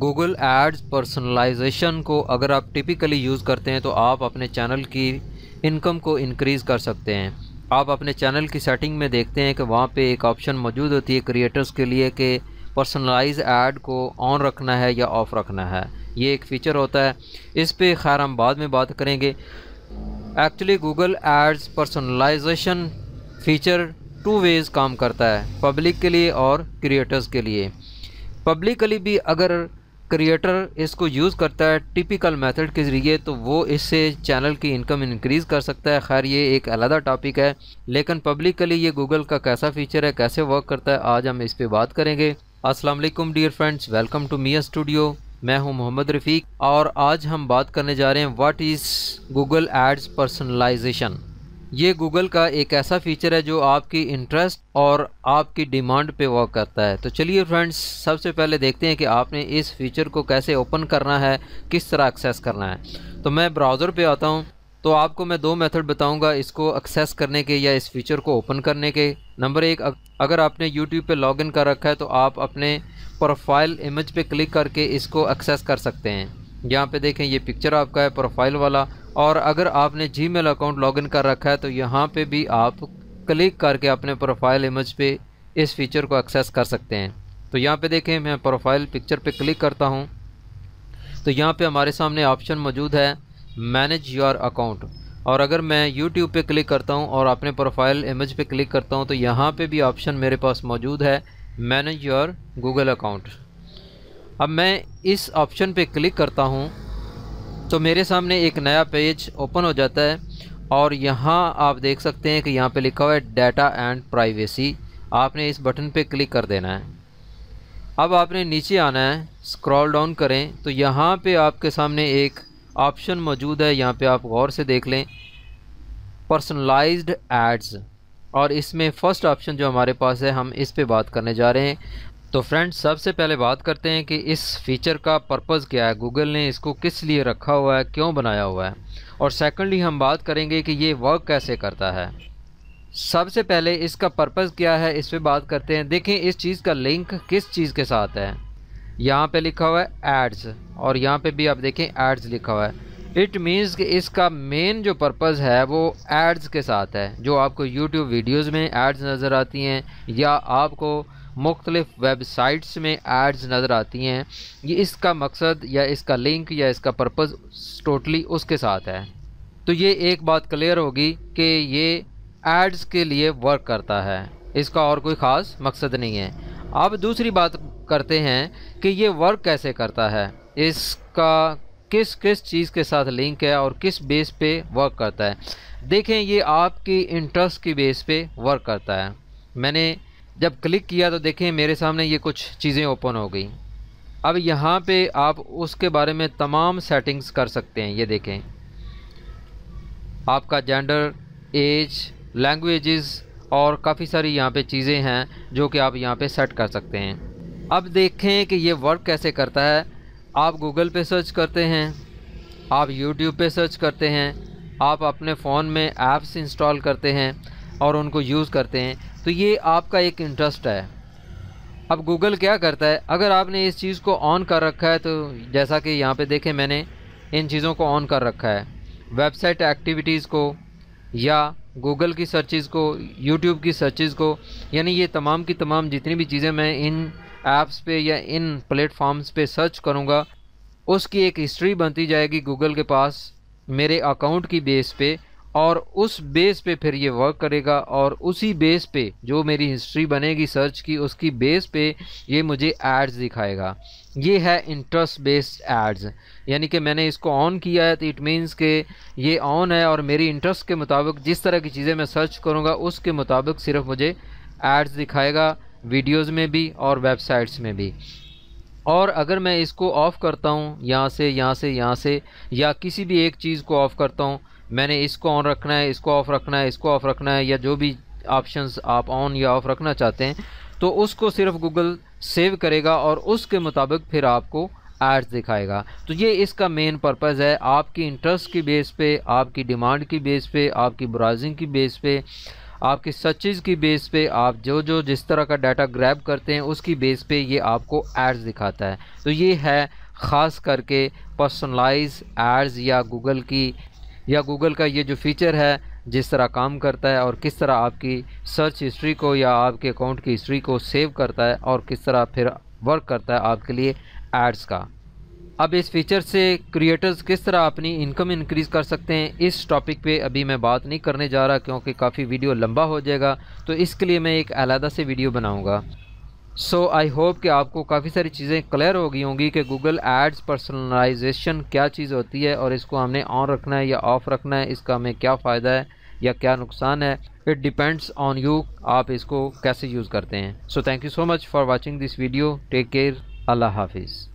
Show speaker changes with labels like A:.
A: Google ads personalisation को अगर आप टिपिकली यूज़ करते हैं तो आप अपने चैनल की इनकम को इनक्रीज़ कर सकते हैं आप अपने चैनल की सेटिंग में देखते हैं कि वहाँ पे एक ऑप्शन मौजूद होती है क्रिएटर्स के लिए कि पर्सनलाइज ऐड को ऑन रखना है या ऑफ़ रखना है ये एक फ़ीचर होता है इस पर खैर हम बाद में बात करेंगे actually Google ads personalisation feature two ways काम करता है पब्लिक के लिए और क्रिएटर्स के लिए पब्लिकली भी अगर क्रिएटर इसको यूज़ करता है टिपिकल मेथड के ज़रिए तो वो इससे चैनल की इनकम इंक्रीज़ कर सकता है खैर ये एक अलहदा टॉपिक है लेकिन पब्लिकली ये गूगल का कैसा फीचर है कैसे वर्क करता है आज हम इस पर बात करेंगे असलम dear friends welcome to Miya studio मैं हूं मोहम्मद रफ़ीक और आज हम बात करने जा रहे हैं what is Google ads personalisation ये गूगल का एक ऐसा फीचर है जो आपकी इंटरेस्ट और आपकी डिमांड पे वर्क करता है तो चलिए फ्रेंड्स सबसे पहले देखते हैं कि आपने इस फीचर को कैसे ओपन करना है किस तरह एक्सेस करना है तो मैं ब्राउज़र पे आता हूँ तो आपको मैं दो मेथड बताऊँगा इसको एक्सेस करने के या इस फीचर को ओपन करने के नंबर एक अगर आपने यूट्यूब पर लॉग कर रखा है तो आप अपने प्रोफाइल इमेज पर क्लिक करके इसको एक्सेस कर सकते हैं यहाँ पर देखें ये पिक्चर आपका है प्रोफाइल वाला और अगर आपने जी मेल अकाउंट लॉगिन कर रखा है तो यहाँ पे भी आप क्लिक करके अपने प्रोफाइल इमेज पे इस फीचर को एक्सेस कर सकते हैं तो यहाँ पे देखें मैं प्रोफाइल पिक्चर पे क्लिक करता हूँ तो यहाँ पे हमारे सामने ऑप्शन मौजूद है मैनेज योर अकाउंट और अगर मैं यूट्यूब पे क्लिक करता हूँ और अपने प्रोफाइल इमेज पे क्लिक करता हूँ तो यहाँ पे भी ऑप्शन मेरे पास मौजूद है मैनेज योर गूगल अकाउंट अब मैं इस ऑप्शन पे क्लिक करता हूँ तो मेरे सामने एक नया पेज ओपन हो जाता है और यहाँ आप देख सकते हैं कि यहाँ पे लिखा हुआ है डाटा एंड प्राइवेसी आपने इस बटन पे क्लिक कर देना है अब आपने नीचे आना है स्क्रॉल डाउन करें तो यहाँ पे आपके सामने एक ऑप्शन मौजूद है यहाँ पे आप गौर से देख लें पर्सनलाइज्ड एड्स और इसमें फ़र्स्ट ऑप्शन जो हमारे पास है हम इस पर बात करने जा रहे हैं तो फ्रेंड्स सबसे पहले बात करते हैं कि इस फीचर का पर्पज़ क्या है गूगल ने इसको किस लिए रखा हुआ है क्यों बनाया हुआ है और सेकंडली हम बात करेंगे कि ये वर्क कैसे करता है सबसे पहले इसका पर्पज़ क्या है इस पर बात करते हैं देखें इस चीज़ का लिंक किस चीज़ के साथ है यहाँ पे लिखा हुआ है एड्स और यहाँ पे भी आप देखें एड्स लिखा हुआ है इट मीन्स कि इसका मेन जो पर्पज़ है वो एड्स के साथ है जो आपको यूट्यूब वीडियोज़ में एड्स नज़र आती हैं या आपको मुख्तलिफ वेबसाइट्स में एड्स नज़र आती हैं ये इसका मकसद या इसका लिंक या इसका पर्पज़ टोटली उसके साथ है तो ये एक बात क्लियर होगी कि ये एड्स के लिए वर्क करता है इसका और कोई ख़ास मकसद नहीं है अब दूसरी बात करते हैं कि ये वर्क कैसे करता है इसका किस किस चीज़ के साथ लिंक है और किस बेस पे वर्क करता है देखें ये आपकी इंटरेस्ट की बेस पे वर्क करता है मैंने जब क्लिक किया तो देखें मेरे सामने ये कुछ चीज़ें ओपन हो गई अब यहाँ पे आप उसके बारे में तमाम सेटिंग्स कर सकते हैं ये देखें आपका जेंडर एज लैंग्वेजेस और काफ़ी सारी यहाँ पे चीज़ें हैं जो कि आप यहाँ पे सेट कर सकते हैं अब देखें कि ये वर्क कैसे करता है आप गूगल पे सर्च करते हैं आप यूट्यूब पे सर्च करते हैं आप अपने फ़ोन में ऐप्स इंस्टॉल करते हैं और उनको यूज़ करते हैं तो ये आपका एक इंटरेस्ट है अब गूगल क्या करता है अगर आपने इस चीज़ को ऑन कर रखा है तो जैसा कि यहाँ पे देखें मैंने इन चीज़ों को ऑन कर रखा है वेबसाइट एक्टिविटीज़ को या गूगल की सर्चिज़ को यूट्यूब की सर्चिज़ को यानी ये तमाम की तमाम जितनी भी चीज़ें मैं इन ऐप्स पे या इन प्लेटफॉर्म्स पे सर्च करूँगा उसकी एक हिस्ट्री बनती जाएगी गूगल के पास मेरे अकाउंट की बेस पे और उस बेस पे फिर ये वर्क करेगा और उसी बेस पे जो मेरी हिस्ट्री बनेगी सर्च की उसकी बेस पे ये मुझे एड्स दिखाएगा ये है इंटरेस्ट बेस्ड एड्स यानी कि मैंने इसको ऑन किया है तो इट मींस के ये ऑन है और मेरी इंटरेस्ट के मुताबिक जिस तरह की चीज़ें मैं सर्च करूँगा उसके मुताबिक सिर्फ मुझे एड्स दिखाएगा वीडियोज़ में भी और वेबसाइट्स में भी और अगर मैं इसको ऑफ़ करता हूँ यहाँ से यहाँ से यहाँ से या किसी भी एक चीज़ को ऑफ़ करता हूँ मैंने इसको ऑन रखना है इसको ऑफ़ रखना है इसको ऑफ़ रखना है या जो भी ऑप्शंस आप ऑन या ऑफ़ रखना चाहते हैं तो उसको सिर्फ गूगल सेव करेगा और उसके मुताबिक फिर आपको एड्स दिखाएगा तो ये इसका मेन पर्पज़ है आपकी इंटरेस्ट की बेस पे आपकी डिमांड की बेस पे आपकी ब्राउजिंग की बेस पे आपकी सर्चेज की बेस पे आप जो जो जिस तरह का डाटा ग्रैब करते हैं उसकी बेस पे ये आपको एड्स दिखाता है तो ये है ख़ास करके पर्सनलाइज एड्स या गूगल की या गूगल का ये जो फीचर है जिस तरह काम करता है और किस तरह आपकी सर्च हिस्ट्री को या आपके अकाउंट की हिस्ट्री को सेव करता है और किस तरह फिर वर्क करता है आपके लिए एड्स का अब इस फीचर से क्रिएटर्स किस तरह अपनी इनकम इंक्रीज़ कर सकते हैं इस टॉपिक पे अभी मैं बात नहीं करने जा रहा क्योंकि काफ़ी वीडियो लंबा हो जाएगा तो इसके लिए मैं एक अलहदा से वीडियो बनाऊंगा सो आई होप कि आपको काफ़ी सारी चीज़ें क्लियर हो गई होंगी कि गूगल एड्स पर्सनलाइजेशन क्या चीज़ होती है और इसको हमने ऑन रखना है या ऑफ़ रखना है इसका हमें क्या फ़ायदा है या क्या नुकसान है इट डिपेंड्स ऑन यू आप इसको कैसे यूज़ करते हैं so thank you so much for watching this video take care अल्लाह हाफिज़